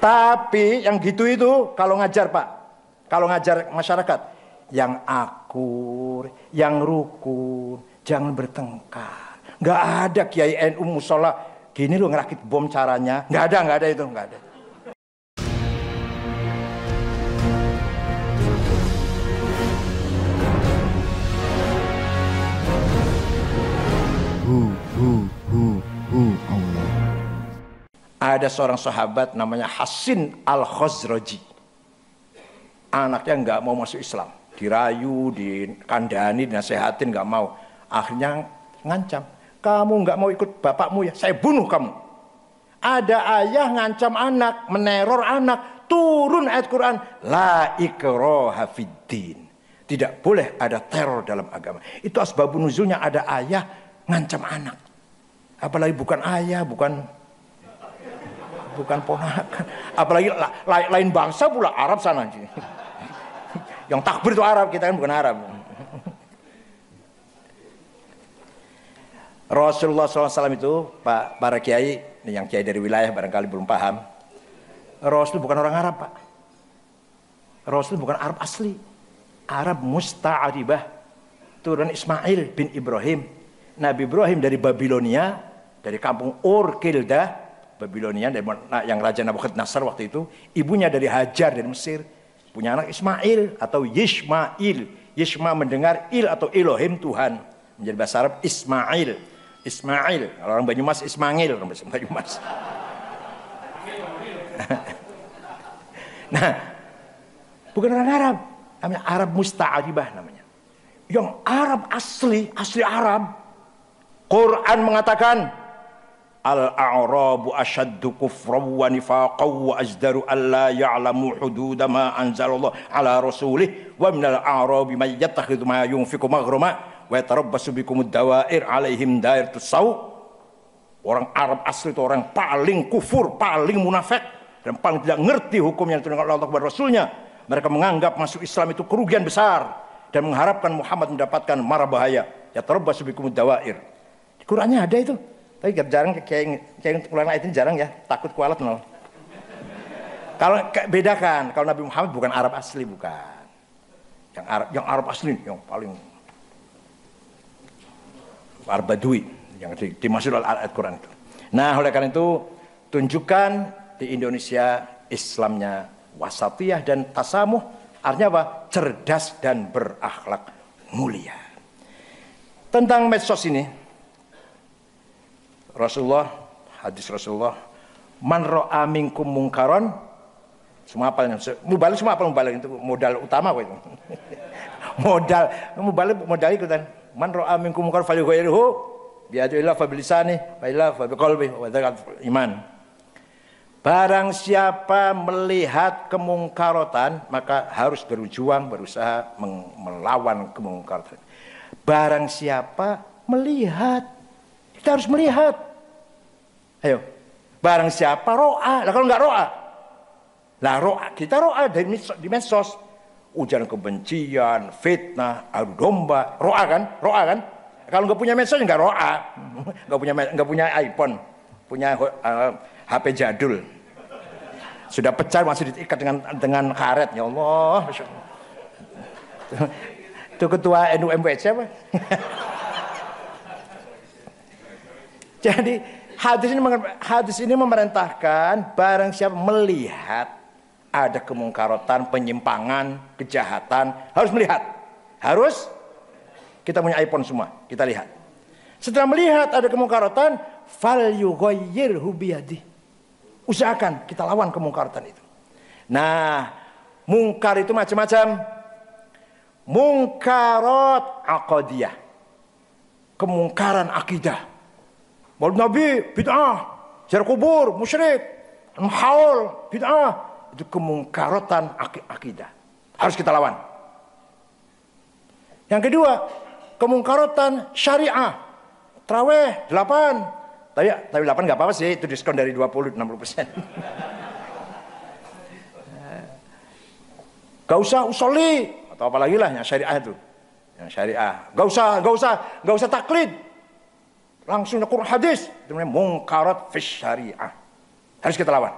Tapi yang gitu itu kalau ngajar Pak, kalau ngajar masyarakat yang akur, yang rukun, jangan bertengkar. Gak ada kiai NU musola gini lo ngerakit bom caranya, gak ada, gak ada itu, gak ada. Ada seorang sahabat namanya Hasin al Khosroji. Anaknya nggak mau masuk Islam. Dirayu, dikandani, dinasehatin nggak mau. Akhirnya ngancam. Kamu nggak mau ikut bapakmu ya, saya bunuh kamu. Ada ayah ngancam anak, meneror anak. Turun ayat Quran. La Tidak boleh ada teror dalam agama. Itu asbabun nuzulnya ada ayah ngancam anak. Apalagi bukan ayah, bukan bukan ponakan. Apalagi la, lain bangsa pula Arab sana. Yang takbir itu Arab, kita kan bukan Arab. Rasulullah SAW itu Pak para kiai yang kiai dari wilayah barangkali belum paham. Rasul bukan orang Arab pak. Rasul bukan Arab asli. Arab musta'aribah turun Ismail bin Ibrahim. Nabi Ibrahim dari Babilonia, dari kampung Ur Babilonia dari yang Raja Nabukadnezar waktu itu, ibunya dari Hajar dari Mesir, punya anak Ismail atau Yishmail. Yishma mendengar il atau Elohim Tuhan. Menjadi bahasa Arab Ismail. Ismail. Kalau orang Banyumas Ismail orang Banyumas. nah, bukan orang Arab. Namanya Arab musta'aribah namanya. Yang Arab asli, asli Arab. Quran mengatakan Al-a'rabu ashaddu kufran wa nifaqan wa ajdaru alla ya'lamu hududa ma anzalallah ala rasulih wa minal a'rabi may yattakhidhu ma yunfiqu maghrama wa yatarabbasu ad dawair alaihim dairatus saw orang Arab asli itu orang paling kufur paling munafik dan paling tidak ngerti hukum yang diturunkan Allah kepada rasulnya mereka menganggap masuk Islam itu kerugian besar dan mengharapkan Muhammad mendapatkan mara bahaya yatarabbasu bikumud dawair Qurannya ada itu tapi jarang kayak kayak untuk ulama itu jarang ya, takut kualat nol. Kalau bedakan, kalau Nabi Muhammad bukan Arab asli bukan. Yang Arab yang Arab asli yang paling Arab Badui yang dimaksud oleh Al-Quran itu. Nah, oleh karena itu tunjukkan di Indonesia Islamnya wasatiyah dan tasamuh artinya apa? Cerdas dan berakhlak mulia. Tentang medsos ini, Rasulullah, hadis Rasulullah, man ro'a minkum mungkaron, semua apa mubalik semua apa mubalik itu modal utama kok itu. modal mubalik modal ikutan. Man ro'a minkum mungkaron falyughayyirhu fa bilisani fa illa biqalbi wa iman. Barang siapa melihat kemungkaratan maka harus berjuang berusaha melawan kemungkaran Barang siapa melihat kita harus melihat Ayo. Barang siapa roa. Lah kalau nggak roa. Lah roa. Kita roa dari di medsos. Ujaran kebencian, fitnah, adu domba. Roa kan? Roa kan? Kalau nggak punya medsos nggak roa. Nggak punya nggak punya iPhone. Punya uh, eh, HP jadul. Sudah pecah masih diikat dengan dengan karet. Ya Allah. Itu ketua NU apa? Jadi hadis ini hadis ini memerintahkan barang siapa melihat ada kemungkaratan, penyimpangan, kejahatan, harus melihat. Harus kita punya iPhone semua, kita lihat. Setelah melihat ada kemungkaratan, fal yughayyirhu Usahakan kita lawan kemungkaran itu. Nah, mungkar itu macam-macam. mungkarot akodiah Kemungkaran akidah Maulid Nabi bid'ah, ziarah kubur musyrik, haul bid'ah. Itu kemungkaratan akidah. Harus kita lawan. Yang kedua, kemungkaratan syariah. Traweh 8. Tapi, tapi 8 nggak apa-apa sih, itu diskon dari 20 60 persen. gak usah usoli atau apalagi lah yang syariah itu. Yang syariah. Gak usah, gak usah, gak usah taklid langsung nyekur hadis namanya mungkarat fis syariah harus kita lawan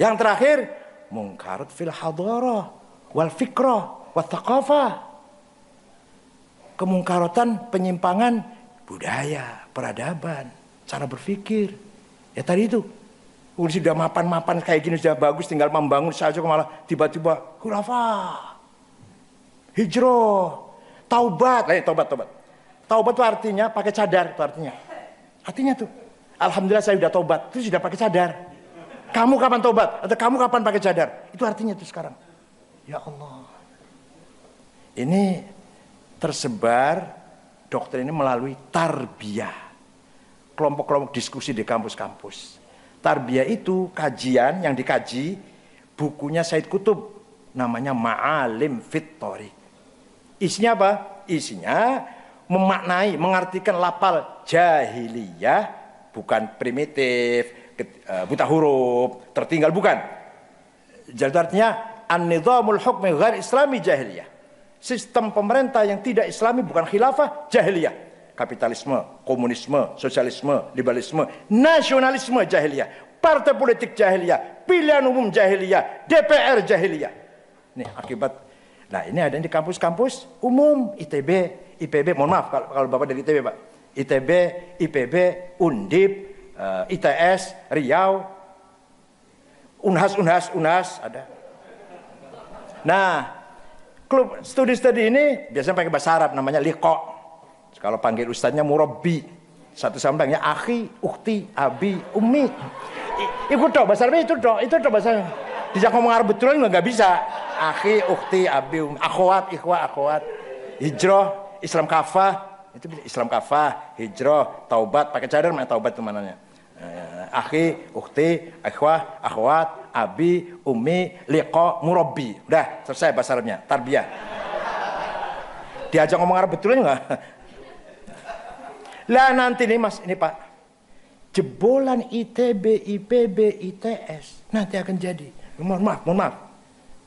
yang terakhir mungkarat fil hadarah wal fikrah wal kemungkaratan penyimpangan budaya peradaban cara berfikir. ya tadi itu Udah sudah mapan-mapan kayak gini sudah bagus tinggal membangun saja malah tiba-tiba khulafah hijrah taubat ya taubat taubat taubat itu artinya pakai cadar itu artinya Artinya tuh, Alhamdulillah saya sudah tobat. Itu sudah pakai cadar. Kamu kapan tobat? Atau kamu kapan pakai cadar? Itu artinya tuh sekarang. Ya Allah. Ini tersebar dokter ini melalui tarbiyah. Kelompok-kelompok diskusi di kampus-kampus. Tarbiyah itu kajian yang dikaji bukunya Said Kutub namanya Ma'alim Fit Isinya apa? Isinya memaknai, mengartikan lapal jahiliyah bukan primitif, e, buta huruf, tertinggal bukan. Jadi artinya an-nizamul hukmi ghair islami jahiliyah. Sistem pemerintah yang tidak islami bukan khilafah jahiliyah. Kapitalisme, komunisme, sosialisme, liberalisme, nasionalisme jahiliyah, partai politik jahiliyah, pilihan umum jahiliyah, DPR jahiliyah. Nih akibat. Nah, ini ada di kampus-kampus umum ITB, IPB, mohon maaf kalau, kalau Bapak dari ITB, Pak. ITB, IPB, Undip, uh, eh, ITS, Riau, Unhas, Unhas, Unhas ada. Nah, klub studi-studi ini biasanya pakai bahasa Arab namanya Liko. Kalau panggil ustaznya murabi. Satu sama panggilnya akhi, ukti, abi, Umi. Ikut dong bahasa Arab itu dong, itu dong bahasa Bisa ngomong Arab betul nggak bisa. Akhi, ukti, abi, Umi, akhwat, Ikhwat, akhwat, hijrah, Islam kafah itu Islam kafah, hijrah, taubat, pakai cadar mana taubat itu mananya? Eh, akhi, ukti, akhwah, akhwat, abi, umi, liqa, murabi. Udah, selesai bahasa Arabnya, tarbiyah. Diajak ngomong Arab betulnya enggak? Lah nanti nih Mas, ini Pak. Jebolan ITB, IPB, ITS nanti akan jadi. Mohon maaf, mohon maaf.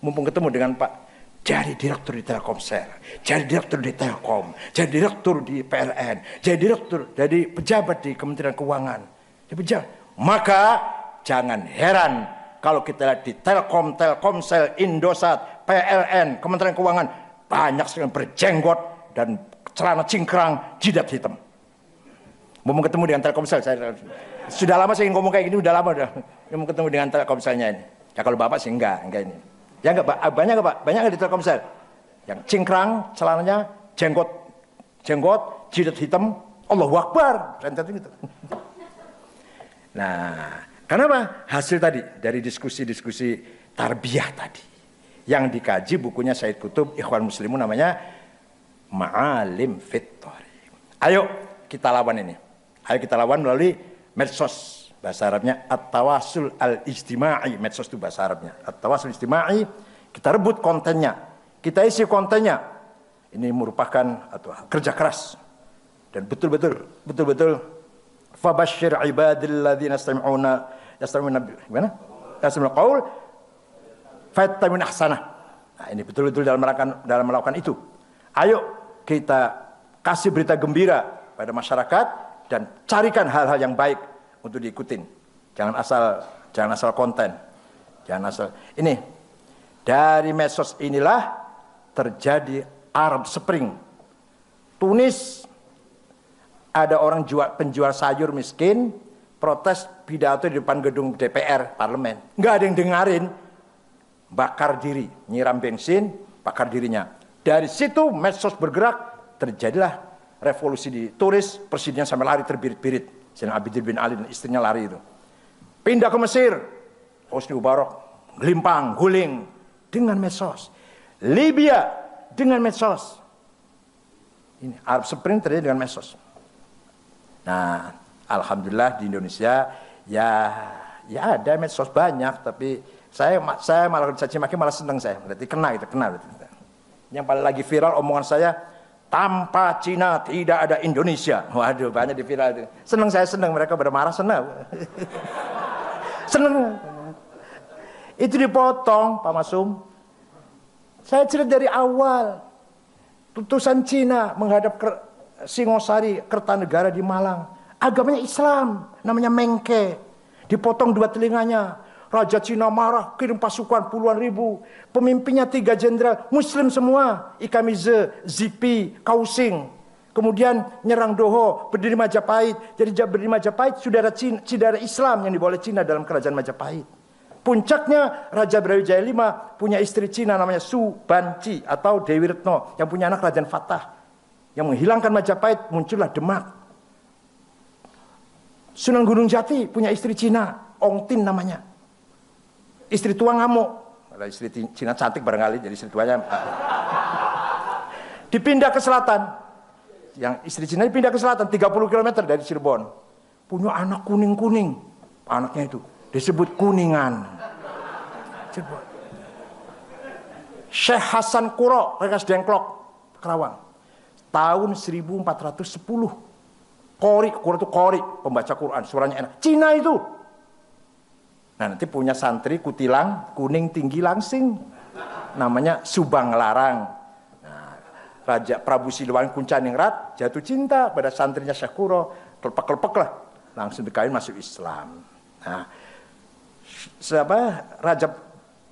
Mumpung ketemu dengan Pak jadi direktur di Telkomsel, jadi direktur di Telkom, jadi direktur di PLN, jadi direktur jadi pejabat di Kementerian Keuangan. Jadi pejabat. Maka jangan heran kalau kita lihat di Telkom, Telkomsel, Indosat, PLN, Kementerian Keuangan banyak sekali berjenggot dan celana cingkrang, jidat hitam. Mau ketemu dengan Telkomsel saya sudah lama saya ingin ngomong kayak gini, sudah lama sudah. Mau ketemu dengan Telkomselnya ini. Ya kalau Bapak sih enggak, enggak ini. Ya enggak, ah, Banyak enggak, Pak? Banyak enggak di Telkomsel? Yang cingkrang, celananya jenggot, jenggot, jidat hitam, Allah Akbar, rentet gitu. Nah, kenapa? Hasil tadi dari diskusi-diskusi tarbiyah tadi. Yang dikaji bukunya Said Kutub Ikhwan Muslimu namanya Ma'alim Fitri Ayo kita lawan ini. Ayo kita lawan melalui medsos bahasa Arabnya at-tawasul al istimai medsos itu bahasa Arabnya at-tawasul al-isti'mai kita rebut kontennya kita isi kontennya ini merupakan atau kerja keras dan betul-betul betul-betul fabashir ladzina yastami'una yastami'una gimana yastami'una qaul fattamin ahsana nah ini betul-betul dalam melakukan dalam melakukan itu ayo kita kasih berita gembira pada masyarakat dan carikan hal-hal yang baik untuk diikutin. Jangan asal jangan asal konten. Jangan asal ini dari medsos inilah terjadi Arab Spring. Tunis ada orang jual penjual sayur miskin protes pidato di depan gedung DPR parlemen. Nggak ada yang dengerin. Bakar diri, nyiram bensin, bakar dirinya. Dari situ medsos bergerak, terjadilah revolusi di turis, presidennya sampai lari terbirit-birit. Zainal Abidin bin Ali dan istrinya lari itu. Pindah ke Mesir. Hosni Mubarak gelimpang, guling dengan medsos. Libya dengan medsos. Ini Arab Spring terjadi dengan medsos. Nah, alhamdulillah di Indonesia ya ya ada medsos banyak tapi saya saya malah saya maki malah seneng saya berarti kena gitu kena berarti. Yang paling lagi viral omongan saya tanpa Cina tidak ada Indonesia. Waduh, banyak di viral itu. Senang saya senang mereka bermarah senang. senang. Itu dipotong Pak Masum. Saya cerita dari awal. Tutusan Cina menghadap Singosari, Kertanegara di Malang. Agamanya Islam, namanya Mengke. Dipotong dua telinganya, Raja Cina marah, kirim pasukan puluhan ribu. Pemimpinnya tiga jenderal, Muslim semua. Ikamize, Zipi, Kausing. Kemudian nyerang Doho, berdiri Majapahit. Jadi berdiri Majapahit, saudara, Cina, saudara Islam yang dibawa Cina dalam kerajaan Majapahit. Puncaknya Raja Brawijaya V punya istri Cina namanya Su Banci atau Dewi Retno yang punya anak kerajaan Fatah. Yang menghilangkan Majapahit muncullah Demak. Sunan Gunung Jati punya istri Cina, Ong Tin namanya istri tua ngamuk. Ada istri Cina cantik barangkali jadi istri tuanya. Dipindah ke selatan. Yang istri Cina dipindah ke selatan 30 km dari Cirebon. Punya anak kuning-kuning. Anaknya itu disebut kuningan. Cirebon. Syekh Hasan Kuro, Rekas Dengklok, Kerawang. Tahun 1410. Kori, Kuro itu kori, pembaca Quran, suaranya enak. Cina itu Nah nanti punya santri kutilang kuning tinggi langsing, namanya Subang Larang. Nah, Raja Prabu Siliwangi Kuncaningrat jatuh cinta pada santrinya Syakuro, kelepek-kelepek lah, langsung dikawin masuk Islam. Nah, siapa Raja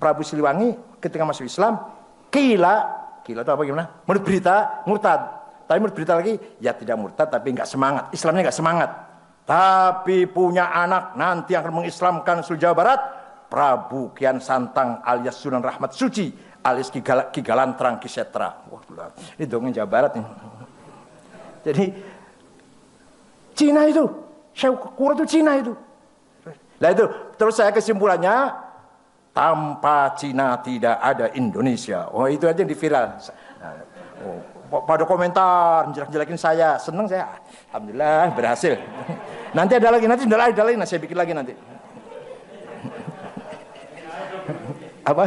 Prabu Siliwangi ketika masuk Islam, kila, kila itu apa gimana? Menurut berita, murtad. Tapi menurut berita lagi, ya tidak murtad tapi nggak semangat. Islamnya nggak semangat tapi punya anak nanti akan mengislamkan seluruh Jawa Barat Prabu Kian Santang alias Sunan Rahmat Suci alias Kigalan Trang Kisetra. Wah, ini dongeng Jawa Barat nih. Jadi Cina itu, saya kura itu Cina itu. Nah itu terus saya kesimpulannya tanpa Cina tidak ada Indonesia. Oh itu aja yang diviral. Nah, oh, pada komentar jelek-jelekin saya, seneng saya. Alhamdulillah berhasil. Nanti ada lagi, nanti ada lagi, ada lagi, nah, saya bikin lagi nanti. Apa?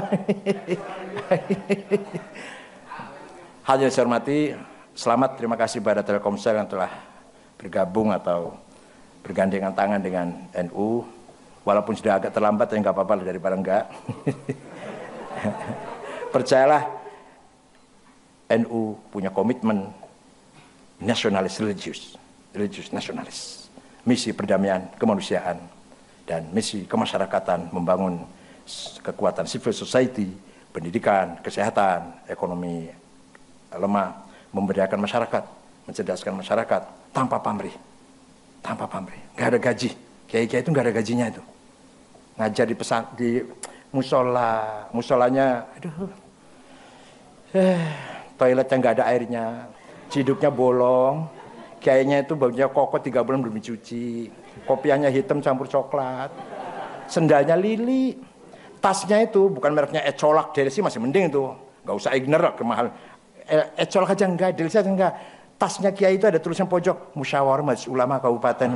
hal yang saya hormati, selamat terima kasih kepada Telkomsel yang telah bergabung atau bergandengan tangan dengan NU. Walaupun sudah agak terlambat, ya nggak apa-apa daripada enggak. Percayalah, NU punya komitmen nasionalis religius, religius nasionalis misi perdamaian kemanusiaan dan misi kemasyarakatan membangun kekuatan civil society, pendidikan, kesehatan, ekonomi lemah, memberdayakan masyarakat, mencerdaskan masyarakat tanpa pamrih. Tanpa pamrih, nggak ada gaji. Kiai-kiai itu nggak ada gajinya itu. Ngajar di pesan di musola, musolanya, aduh, eh, toiletnya nggak ada airnya, ciduknya bolong, Kayaknya itu bajunya koko tiga bulan belum dicuci. Kopiannya hitam campur coklat. Sendalnya lili. Tasnya itu bukan mereknya Ecolak. Delsi masih mending itu. nggak usah ignore lah kemahal. E Ecolak aja enggak, Delsi aja enggak. Tasnya kiai itu ada tulisan pojok. Musyawarah Majelis Ulama Kabupaten.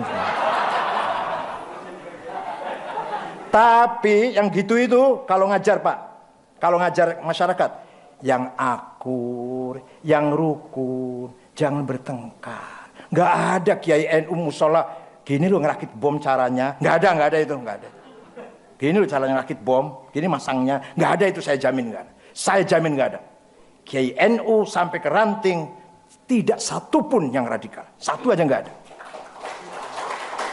Tapi yang gitu itu kalau ngajar Pak, kalau ngajar masyarakat yang akur, yang rukun, jangan bertengkar. Nggak ada Kiai NU musola. Gini lo ngerakit bom caranya. Nggak ada, nggak ada itu, nggak ada. Gini lo caranya ngerakit bom. Gini masangnya. Nggak ada itu saya jamin nggak ada. Saya jamin nggak ada. Kiai NU sampai ke ranting tidak satu pun yang radikal. Satu aja nggak ada.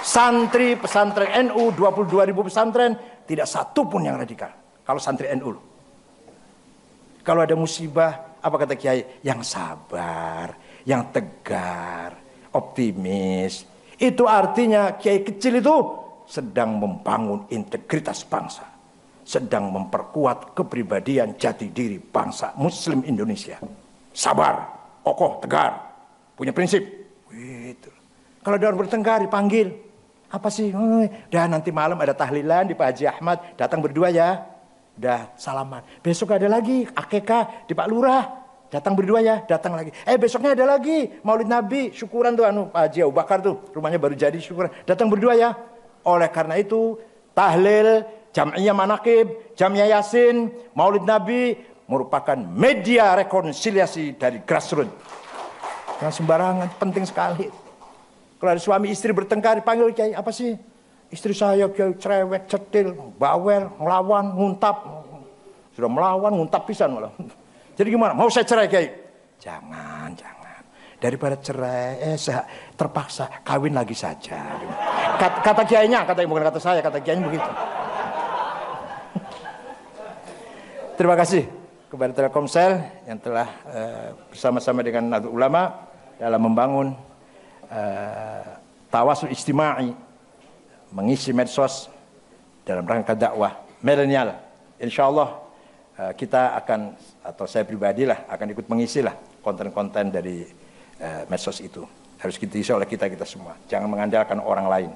Santri pesantren NU 22 ribu pesantren tidak satu pun yang radikal. Kalau santri NU. Kalau ada musibah, apa kata Kiai? Yang sabar, yang tegar, optimis. Itu artinya kiai kecil itu sedang membangun integritas bangsa. Sedang memperkuat kepribadian jati diri bangsa muslim Indonesia. Sabar, kokoh, tegar, punya prinsip. Gitu. Kalau ada orang bertengkar dipanggil. Apa sih? Hmm, dah nanti malam ada tahlilan di Pak Haji Ahmad. Datang berdua ya. Udah salaman. Besok ada lagi akekah di Pak Lurah. Datang berdua ya, datang lagi. Eh besoknya ada lagi, maulid Nabi, syukuran tuh anu Haji Abu Bakar tuh, rumahnya baru jadi syukuran. Datang berdua ya. Oleh karena itu, tahlil, jam'iyah manakib, jamnya yasin, maulid Nabi merupakan media rekonsiliasi dari grassroots. nah, sembarangan, penting sekali. Kalau ada suami istri bertengkar, dipanggil kiai, apa sih? Istri saya kiai cerewet, cetil, bawel, melawan, nguntap. Sudah melawan, nguntap pisan malah. Jadi gimana? Mau saya cerai Kiai? Jangan, jangan. Daripada cerai, eh saya terpaksa kawin lagi saja. Kata, kata kiainya, kata bukan kata saya, kata kiainya begitu. Terima kasih kepada Telkomsel yang telah eh, bersama-sama dengan Nadu Ulama dalam membangun eh, tawasul istimai mengisi medsos dalam rangka dakwah milenial. Insyaallah Eh, kita akan atau saya pribadi lah akan ikut mengisi lah konten-konten dari uh, medsos itu harus kita isi oleh kita kita semua jangan mengandalkan orang lain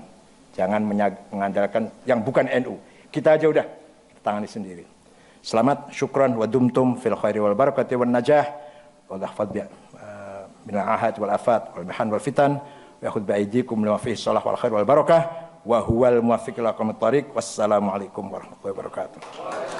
jangan mengandalkan yang bukan NU kita aja udah kita tangani sendiri selamat syukran wa dumtum fil khairi wal barakati wan najah wal ahfad bi eh, min ahad wal afat wal mihan wal fitan wa khud bi aidikum lima fihi salah wal khair wal barakah wa huwal muwaffiq lakum tariq wassalamu alaikum warahmatullahi wabarakatuh